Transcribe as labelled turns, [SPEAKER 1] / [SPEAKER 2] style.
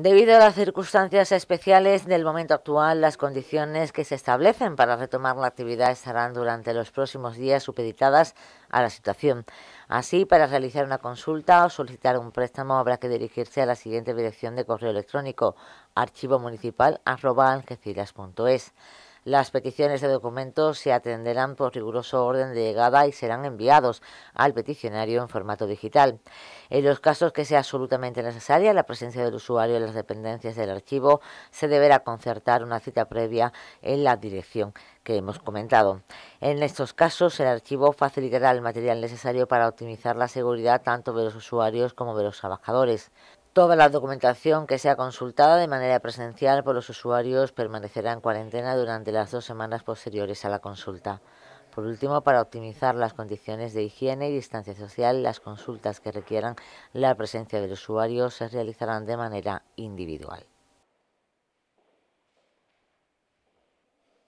[SPEAKER 1] Debido a las circunstancias especiales del momento actual, las condiciones que se establecen para retomar la actividad estarán durante los próximos días supeditadas a la situación. Así, para realizar una consulta o solicitar un préstamo habrá que dirigirse a la siguiente dirección de correo electrónico archivo municipal las peticiones de documentos se atenderán por riguroso orden de llegada y serán enviados al peticionario en formato digital. En los casos que sea absolutamente necesaria la presencia del usuario en las dependencias del archivo, se deberá concertar una cita previa en la dirección que hemos comentado. En estos casos, el archivo facilitará el material necesario para optimizar la seguridad tanto de los usuarios como de los trabajadores. Toda la documentación que sea consultada de manera presencial por los usuarios permanecerá en cuarentena durante las dos semanas posteriores a la consulta. Por último, para optimizar las condiciones de higiene y distancia social, las consultas que requieran la presencia del usuario se realizarán de manera individual.